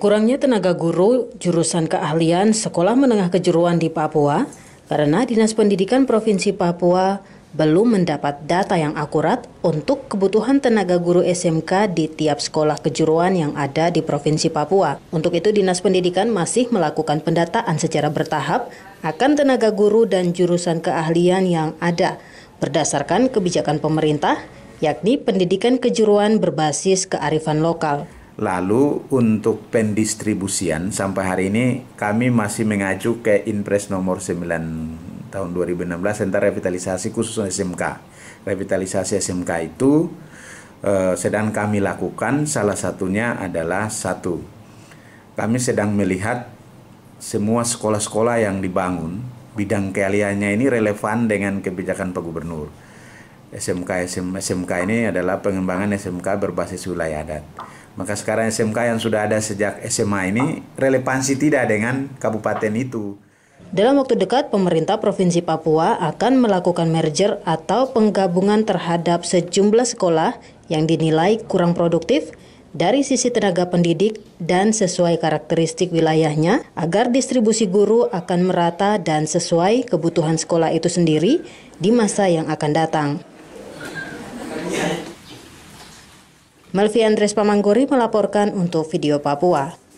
Kurangnya tenaga guru jurusan keahlian sekolah menengah kejuruan di Papua karena Dinas Pendidikan Provinsi Papua belum mendapat data yang akurat untuk kebutuhan tenaga guru SMK di tiap sekolah kejuruan yang ada di Provinsi Papua. Untuk itu Dinas Pendidikan masih melakukan pendataan secara bertahap akan tenaga guru dan jurusan keahlian yang ada berdasarkan kebijakan pemerintah yakni pendidikan kejuruan berbasis kearifan lokal. Lalu untuk pendistribusian sampai hari ini kami masih mengacu ke impres nomor 9 tahun 2016 tentang revitalisasi khusus SMK. Revitalisasi SMK itu eh, sedang kami lakukan salah satunya adalah satu. Kami sedang melihat semua sekolah-sekolah yang dibangun bidang keahliannya ini relevan dengan kebijakan Pak Gubernur. SMK SM, SMK ini adalah pengembangan SMK berbasis wilayah adat maka sekarang SMK yang sudah ada sejak SMA ini relevansi tidak dengan kabupaten itu. Dalam waktu dekat, pemerintah Provinsi Papua akan melakukan merger atau penggabungan terhadap sejumlah sekolah yang dinilai kurang produktif dari sisi tenaga pendidik dan sesuai karakteristik wilayahnya agar distribusi guru akan merata dan sesuai kebutuhan sekolah itu sendiri di masa yang akan datang. Melvi Andres Pamanggori melaporkan untuk video Papua.